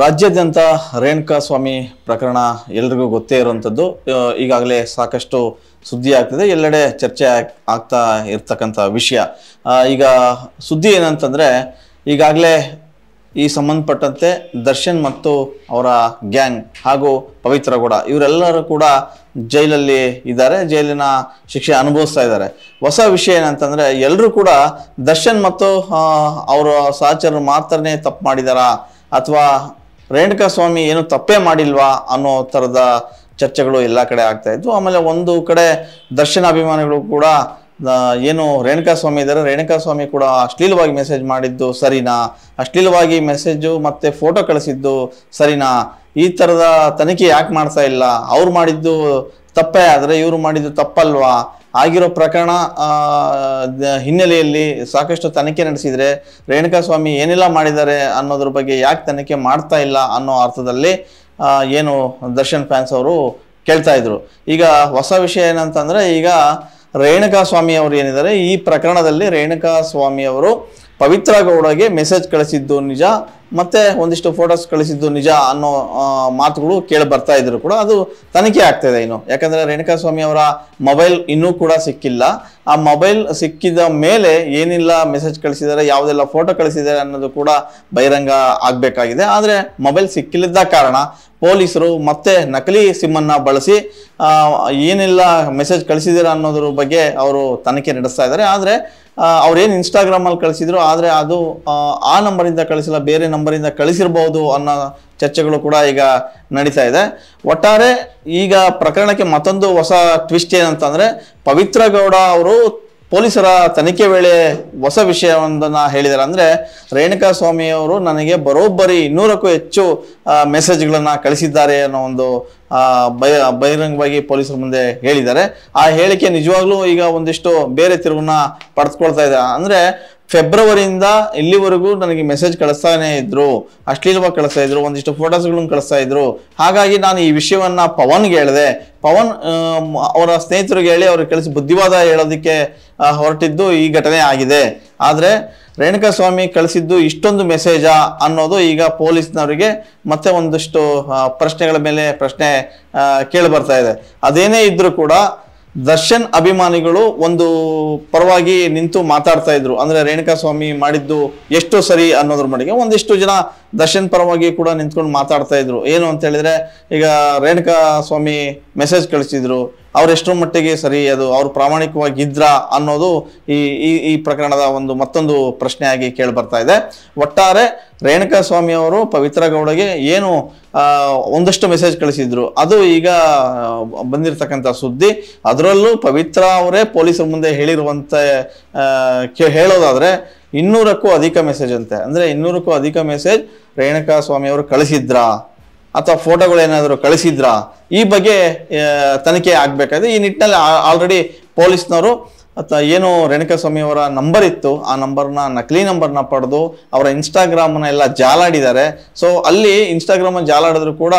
ರಾಜ್ಯಾದ್ಯಂತ ರೇಣುಕಾ ಸ್ವಾಮಿ ಪ್ರಕರಣ ಎಲ್ರಿಗೂ ಗೊತ್ತೇ ಇರುವಂಥದ್ದು ಈಗಾಗಲೇ ಸಾಕಷ್ಟು ಸುದ್ದಿ ಆಗ್ತಿದೆ ಎಲ್ಲೆಡೆ ಚರ್ಚೆ ಆಗ್ತಾ ಇರ್ತಕ್ಕಂಥ ವಿಷಯ ಈಗ ಸುದ್ದಿ ಏನಂತಂದರೆ ಈಗಾಗಲೇ ಈ ಸಂಬಂಧಪಟ್ಟಂತೆ ದರ್ಶನ್ ಮತ್ತು ಅವರ ಗ್ಯಾಂಗ್ ಹಾಗೂ ಪವಿತ್ರ ಕೂಡ ಇವರೆಲ್ಲರೂ ಕೂಡ ಜೈಲಲ್ಲಿ ಇದ್ದಾರೆ ಜೈಲಿನ ಶಿಕ್ಷೆ ಅನುಭವಿಸ್ತಾ ಇದ್ದಾರೆ ಹೊಸ ವಿಷಯ ಏನಂತಂದರೆ ಎಲ್ಲರೂ ಕೂಡ ದರ್ಶನ್ ಮತ್ತು ಅವರ ಸಹಚರರು ಮಾತ್ರನೇ ತಪ್ಪು ಮಾಡಿದಾರಾ ಅಥವಾ ರೇಣುಕಾ ಸ್ವಾಮಿ ಏನು ತಪ್ಪೇ ಮಾಡಿಲ್ವಾ ಅನ್ನೋ ಥರದ ಚರ್ಚೆಗಳು ಎಲ್ಲ ಕಡೆ ಆಗ್ತಾ ಇದ್ವು ಆಮೇಲೆ ಒಂದು ಕಡೆ ದರ್ಶನ ಅಭಿಮಾನಿಗಳು ಕೂಡ ಏನು ರೇಣುಕಾ ಸ್ವಾಮಿ ಇದ್ದಾರೆ ರೇಣುಕಾ ಸ್ವಾಮಿ ಕೂಡ ಅಶ್ಲೀಲವಾಗಿ ಮೆಸೇಜ್ ಮಾಡಿದ್ದು ಸರಿನಾ ಅಶ್ಲೀಲವಾಗಿ ಮೆಸೇಜು ಮತ್ತು ಫೋಟೋ ಕಳಿಸಿದ್ದು ಸರಿನಾ ಈ ಥರದ ತನಿಖೆ ಯಾಕೆ ಮಾಡ್ತಾ ಇಲ್ಲ ಅವ್ರು ಮಾಡಿದ್ದು ತಪ್ಪೇ ಆದರೆ ಇವರು ಮಾಡಿದ್ದು ತಪ್ಪಲ್ವಾ ಆಗಿರೋ ಪ್ರಕರಣ ಹಿನ್ನೆಲೆಯಲ್ಲಿ ಸಾಕಷ್ಟು ತನಿಖೆ ನಡೆಸಿದರೆ ರೇಣುಕಾ ಸ್ವಾಮಿ ಏನೆಲ್ಲ ಮಾಡಿದ್ದಾರೆ ಅನ್ನೋದ್ರ ಬಗ್ಗೆ ಯಾಕೆ ತನಿಖೆ ಮಾಡ್ತಾ ಇಲ್ಲ ಅನ್ನೋ ಅರ್ಥದಲ್ಲಿ ಏನು ದರ್ಶನ್ ಫ್ಯಾನ್ಸ್ ಅವರು ಕೇಳ್ತಾ ಇದ್ರು ಈಗ ಹೊಸ ವಿಷಯ ಏನಂತಂದರೆ ಈಗ ರೇಣುಕಾ ಸ್ವಾಮಿ ಅವರು ಏನಿದ್ದಾರೆ ಈ ಪ್ರಕರಣದಲ್ಲಿ ರೇಣುಕಾ ಸ್ವಾಮಿ ಅವರು ಪವಿತ್ರ ಗೌಡಗೆ ಮೆಸೇಜ್ ಕಳಿಸಿದ್ದು ನಿಜ ಮತ್ತೆ ಒಂದಿಷ್ಟು ಫೋಟೋಸ್ ಕಳಿಸಿದ್ದು ನಿಜ ಅನ್ನೋ ಮಾತುಗಳು ಕೇಳಿ ಬರ್ತಾ ಇದ್ರು ಕೂಡ ಅದು ತನಿಖೆ ಇದೆ ಇನ್ನು ಯಾಕಂದ್ರೆ ರೇಣುಕಾ ಸ್ವಾಮಿ ಅವರ ಮೊಬೈಲ್ ಇನ್ನೂ ಕೂಡ ಸಿಕ್ಕಿಲ್ಲ ಆ ಮೊಬೈಲ್ ಸಿಕ್ಕಿದ ಮೇಲೆ ಏನಿಲ್ಲ ಮೆಸೇಜ್ ಕಳಿಸಿದ್ದಾರೆ ಯಾವುದೆಲ್ಲ ಫೋಟೋ ಕಳಿಸಿದ್ದಾರೆ ಅನ್ನೋದು ಕೂಡ ಬಹಿರಂಗ ಆಗಬೇಕಾಗಿದೆ ಆದರೆ ಮೊಬೈಲ್ ಸಿಕ್ಕಿಲ್ಲದ ಕಾರಣ ಪೊಲೀಸರು ಮತ್ತೆ ನಕಲಿ ಸಿಮ್ಮನ್ನು ಬಳಸಿ ಏನೆಲ್ಲ ಮೆಸೇಜ್ ಕಳಿಸಿದ್ದೀರಾ ಅನ್ನೋದ್ರ ಬಗ್ಗೆ ಅವರು ತನಿಖೆ ನಡೆಸ್ತಾ ಇದ್ದಾರೆ ಆದರೆ ಅವ್ರೇನು ಇನ್ಸ್ಟಾಗ್ರಾಮಲ್ಲಿ ಕಳಿಸಿದ್ರು ಆದರೆ ಅದು ಆ ನಂಬರಿಂದ ಕಳಿಸಿಲ್ಲ ಬೇರೆ ನಂಬರಿಂದ ಕಳಿಸಿರ್ಬೋದು ಅನ್ನೋ ಚರ್ಚೆಗಳು ಕೂಡ ಈಗ ನಡೀತಾ ಇದೆ ಒಟ್ಟಾರೆ ಈಗ ಪ್ರಕರಣಕ್ಕೆ ಮತ್ತೊಂದು ಹೊಸ ಟ್ವಿಸ್ಟ್ ಏನಂತಂದರೆ ಪವಿತ್ರ ಗೌಡ ಅವರು ಪೊಲೀಸರ ತನಿಖೆ ವೇಳೆ ಹೊಸ ವಿಷಯವೊಂದನ್ನು ಹೇಳಿದ್ದಾರೆ ಅಂದರೆ ರೇಣುಕಾ ಅವರು ನನಗೆ ಬರೋಬ್ಬರಿ ಇನ್ನೂರಕ್ಕೂ ಹೆಚ್ಚು ಮೆಸೇಜ್ಗಳನ್ನು ಕಳಿಸಿದ್ದಾರೆ ಅನ್ನೋ ಒಂದು ಬಯ ಬಹಿರಂಗವಾಗಿ ಪೊಲೀಸರ ಮುಂದೆ ಹೇಳಿದ್ದಾರೆ ಆ ಹೇಳಿಕೆ ನಿಜವಾಗ್ಲೂ ಈಗ ಒಂದಿಷ್ಟು ಬೇರೆ ತಿರುವನ್ನ ಪಡೆದುಕೊಳ್ತಾ ಇದೆ ಅಂದರೆ ಫೆಬ್ರವರಿಯಿಂದ ಇಲ್ಲಿವರೆಗೂ ನನಗೆ ಮೆಸೇಜ್ ಕಳಿಸ್ತಾನೆ ಇದ್ರು ಅಶ್ಲೀಲವಾಗಿ ಕಳಿಸ್ತಾ ಇದ್ರು ಒಂದಿಷ್ಟು ಫೋಟೋಸ್ಗಳನ್ನು ಕಳಿಸ್ತಾ ಇದ್ರು ಹಾಗಾಗಿ ನಾನು ಈ ವಿಷಯವನ್ನ ಪವನ್ಗೆ ಹೇಳಿದೆ ಪವನ್ ಅವರ ಸ್ನೇಹಿತರಿಗೆ ಹೇಳಿ ಅವ್ರಿಗೆ ಕಳಿಸಿ ಬುದ್ಧಿವಾದ ಹೇಳೋದಕ್ಕೆ ಹೊರಟಿದ್ದು ಈ ಘಟನೆ ಆಗಿದೆ ಆದರೆ ಸ್ವಾಮಿ ಕಳಿಸಿದ್ದು ಇಷ್ಟೊಂದು ಮೆಸೇಜಾ ಅನ್ನೋದು ಈಗ ಪೊಲೀಸ್ನವರಿಗೆ ಮತ್ತೆ ಒಂದಷ್ಟು ಪ್ರಶ್ನೆಗಳ ಮೇಲೆ ಪ್ರಶ್ನೆ ಕೇಳಿ ಬರ್ತಾ ಇದೆ ಅದೇನೇ ಇದ್ರೂ ಕೂಡ ದರ್ಶನ್ ಅಭಿಮಾನಿಗಳು ಒಂದು ಪರವಾಗಿ ನಿಂತು ಮಾತಾಡ್ತಾ ಇದ್ರು ಅಂದ್ರೆ ರೇಣುಕಾ ಸ್ವಾಮಿ ಮಾಡಿದ್ದು ಎಷ್ಟು ಸರಿ ಅನ್ನೋದ್ರ ಮಟ್ಟಿಗೆ ಒಂದಿಷ್ಟು ಜನ ದರ್ಶನ್ ಪರವಾಗಿ ಕೂಡ ನಿಂತ್ಕೊಂಡು ಮಾತಾಡ್ತಾ ಇದ್ರು ಏನು ಅಂತ ಹೇಳಿದ್ರೆ ಈಗ ರೇಣುಕಾ ಸ್ವಾಮಿ ಮೆಸೇಜ್ ಕಳಿಸಿದ್ರು ಅವ್ರು ಮಟ್ಟಿಗೆ ಸರಿ ಅದು ಅವ್ರು ಪ್ರಾಮಾಣಿಕವಾಗಿ ಅನ್ನೋದು ಈ ಈ ಪ್ರಕರಣದ ಒಂದು ಮತ್ತೊಂದು ಪ್ರಶ್ನೆಯಾಗಿ ಕೇಳಿ ಬರ್ತಾ ಇದೆ ಒಟ್ಟಾರೆ ರೇಣುಕಾ ಸ್ವಾಮಿ ಅವರು ಪವಿತ್ರ ಗೌಡಗೆ ಏನು ಒಂದಷ್ಟು ಮೆಸೇಜ್ ಕಳಿಸಿದ್ರು ಅದು ಈಗ ಬಂದಿರತಕ್ಕಂಥ ಸುದ್ದಿ ಅದರಲ್ಲೂ ಪವಿತ್ರ ಅವರೇ ಪೊಲೀಸರ ಮುಂದೆ ಹೇಳಿರುವಂತೆ ಹೇಳೋದಾದರೆ ಇನ್ನೂರಕ್ಕೂ ಅಧಿಕ ಮೆಸೇಜ್ ಅಂತೆ ಅಂದರೆ ಇನ್ನೂರಕ್ಕೂ ಅಧಿಕ ಮೆಸೇಜ್ ರೇಣುಕಾ ಸ್ವಾಮಿ ಅವರು ಕಳಿಸಿದ್ರಾ ಅಥವಾ ಫೋಟೋಗಳೇನಾದರೂ ಕಳಿಸಿದ್ರಾ ಈ ಬಗ್ಗೆ ತನಿಖೆ ಆಗಬೇಕಾಗಿದೆ ಈ ನಿಟ್ಟಿನಲ್ಲಿ ಆಲ್ರೆಡಿ ಪೊಲೀಸ್ನವರು ಅಥವಾ ಏನು ರೇಣುಕಾಸ್ವಾಮಿಯವರ ನಂಬರ್ ಇತ್ತು ಆ ನಂಬರ್ನ ನಕಲಿ ನಂಬರ್ನ ಪಡೆದು ಅವರ ಇನ್ಸ್ಟಾಗ್ರಾಮ್ನ ಎಲ್ಲ ಜಾಲಾಡಿದ್ದಾರೆ ಸೊ ಅಲ್ಲಿ ಇನ್ಸ್ಟಾಗ್ರಾಮ್ ಜಾಲಾಡಿದ್ರು ಕೂಡ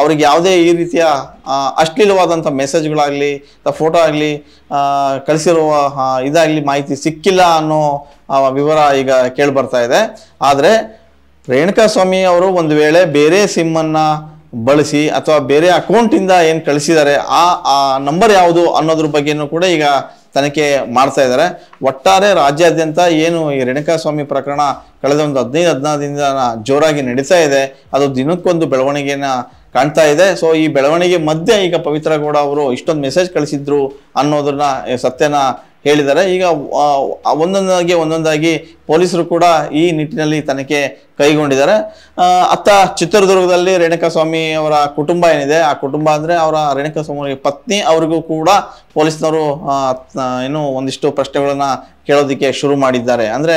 ಅವ್ರಿಗೆ ಯಾವುದೇ ಈ ರೀತಿಯ ಅಶ್ಲೀಲವಾದಂಥ ಮೆಸೇಜ್ಗಳಾಗಲಿ ಅಥವಾ ಫೋಟೋ ಆಗಲಿ ಕಳಿಸಿರುವ ಇದಾಗಲಿ ಮಾಹಿತಿ ಸಿಕ್ಕಿಲ್ಲ ಅನ್ನೋ ವಿವರ ಈಗ ಕೇಳಿ ಬರ್ತಾ ಇದೆ ಆದರೆ ರೇಣುಕಾಸ್ವಾಮಿ ಅವರು ಒಂದು ವೇಳೆ ಬೇರೆ ಸಿಮ್ಮನ್ನು ಬಳಸಿ ಅಥವಾ ಬೇರೆ ಅಕೌಂಟಿಂದ ಏನು ಕಳಿಸಿದ್ದಾರೆ ಆ ಆ ನಂಬರ್ ಯಾವುದು ಅನ್ನೋದ್ರ ಬಗ್ಗೆನೂ ಕೂಡ ಈಗ ತನಿಖೆ ಮಾಡ್ತಾ ಇದ್ದಾರೆ ಒಟ್ಟಾರೆ ರಾಜ್ಯಾದ್ಯಂತ ಏನು ಈ ಸ್ವಾಮಿ ಪ್ರಕರಣ ಕಳೆದ ಒಂದು ಹದಿನೈದು ದಿನ ಜೋರಾಗಿ ನಡೀತಾ ಇದೆ ಅದು ದಿನಕ್ಕೊಂದು ಬೆಳವಣಿಗೆನ ಕಾಣ್ತಾ ಇದೆ ಸೊ ಈ ಬೆಳವಣಿಗೆ ಮಧ್ಯೆ ಈಗ ಪವಿತ್ರ ಗೌಡ ಅವರು ಇಷ್ಟೊಂದು ಮೆಸೇಜ್ ಕಳಿಸಿದ್ರು ಅನ್ನೋದನ್ನ ಸತ್ಯನ ಹೇಳಿದ್ದಾರೆ ಈಗ ಒಂದೊಂದಾಗಿ ಒಂದೊಂದಾಗಿ ಪೊಲೀಸರು ಕೂಡ ಈ ನಿಟ್ಟಿನಲ್ಲಿ ತನಿಖೆ ಕೈಗೊಂಡಿದ್ದಾರೆ ಅತ್ತ ಚಿತ್ರದುರ್ಗದಲ್ಲಿ ರೇಣುಕಾಸ್ವಾಮಿ ಅವರ ಕುಟುಂಬ ಏನಿದೆ ಆ ಕುಟುಂಬ ಅಂದರೆ ಅವರ ರೇಣುಕಾಸ್ವಾಮಿ ಪತ್ನಿ ಅವರಿಗೂ ಕೂಡ ಪೊಲೀಸ್ನವರು ಏನು ಒಂದಿಷ್ಟು ಪ್ರಶ್ನೆಗಳನ್ನು ಕೇಳೋದಕ್ಕೆ ಶುರು ಮಾಡಿದ್ದಾರೆ ಅಂದರೆ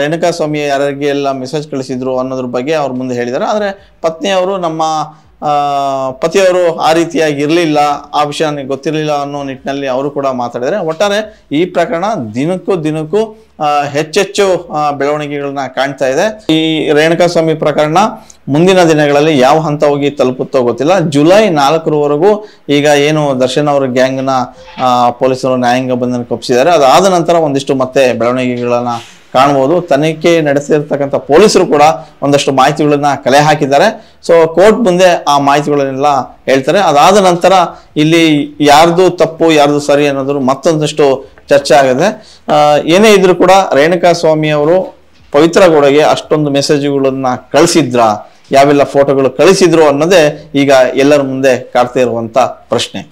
ರೇಣುಕಾಸ್ವಾಮಿ ಯಾರಿಗೆಲ್ಲ ಮೆಸೇಜ್ ಕಳಿಸಿದ್ರು ಅನ್ನೋದ್ರ ಬಗ್ಗೆ ಅವ್ರ ಮುಂದೆ ಹೇಳಿದ್ದಾರೆ ಆದರೆ ಪತ್ನಿಯವರು ನಮ್ಮ ಪತಿಯವರು ಆ ರೀತಿಯಾಗಿ ಇರಲಿಲ್ಲ ಆ ವಿಷಯ ನನಗೆ ಗೊತ್ತಿರಲಿಲ್ಲ ಅನ್ನೋ ನಿಟ್ಟಿನಲ್ಲಿ ಅವರು ಕೂಡ ಮಾತಾಡಿದರೆ ಒಟ್ಟಾರೆ ಈ ಪ್ರಕರಣ ದಿನಕ್ಕೂ ದಿನಕ್ಕೂ ಹೆಚ್ಚೆಚ್ಚು ಬೆಳವಣಿಗೆಗಳನ್ನ ಕಾಣ್ತಾ ಇದೆ ಈ ಸ್ವಾಮಿ ಪ್ರಕರಣ ಮುಂದಿನ ದಿನಗಳಲ್ಲಿ ಯಾವ ಹಂತ ಹೋಗಿ ತಲುಪುತ್ತೋ ಗೊತ್ತಿಲ್ಲ ಜುಲೈ ನಾಲ್ಕರವರೆಗೂ ಈಗ ಏನು ದರ್ಶನ್ ಅವರ ಗ್ಯಾಂಗ್ನ ಪೊಲೀಸರು ನ್ಯಾಯಾಂಗ ಬಂಧನಕ್ಕೆ ಒಪ್ಪಿಸಿದ್ದಾರೆ ಅದಾದ ನಂತರ ಒಂದಿಷ್ಟು ಮತ್ತೆ ಬೆಳವಣಿಗೆಗಳನ್ನು ಕಾಣ್ಬೋದು ತನಿಖೆ ನಡೆಸಿರ್ತಕ್ಕಂಥ ಪೊಲೀಸರು ಕೂಡ ಒಂದಷ್ಟು ಮಾಹಿತಿಗಳನ್ನ ಕಲೆ ಹಾಕಿದ್ದಾರೆ ಸೊ ಕೋರ್ಟ್ ಮುಂದೆ ಆ ಮಾಹಿತಿಗಳನ್ನೆಲ್ಲ ಹೇಳ್ತಾರೆ ಅದಾದ ನಂತರ ಇಲ್ಲಿ ಯಾರ್ದು ತಪ್ಪು ಯಾರ್ದು ಸರಿ ಅನ್ನೋದ್ರ ಮತ್ತೊಂದಷ್ಟು ಚರ್ಚೆ ಆಗಿದೆ ಏನೇ ಇದ್ರು ಕೂಡ ರೇಣುಕಾ ಸ್ವಾಮಿ ಅವರು ಪವಿತ್ರಗೌಡಗೆ ಅಷ್ಟೊಂದು ಮೆಸೇಜ್ಗಳನ್ನ ಕಳಿಸಿದ್ರ ಯಾವೆಲ್ಲ ಫೋಟೋಗಳು ಕಳಿಸಿದ್ರು ಅನ್ನೋದೇ ಈಗ ಎಲ್ಲರ ಮುಂದೆ ಕಾಡ್ತಾ ಇರುವಂತ ಪ್ರಶ್ನೆ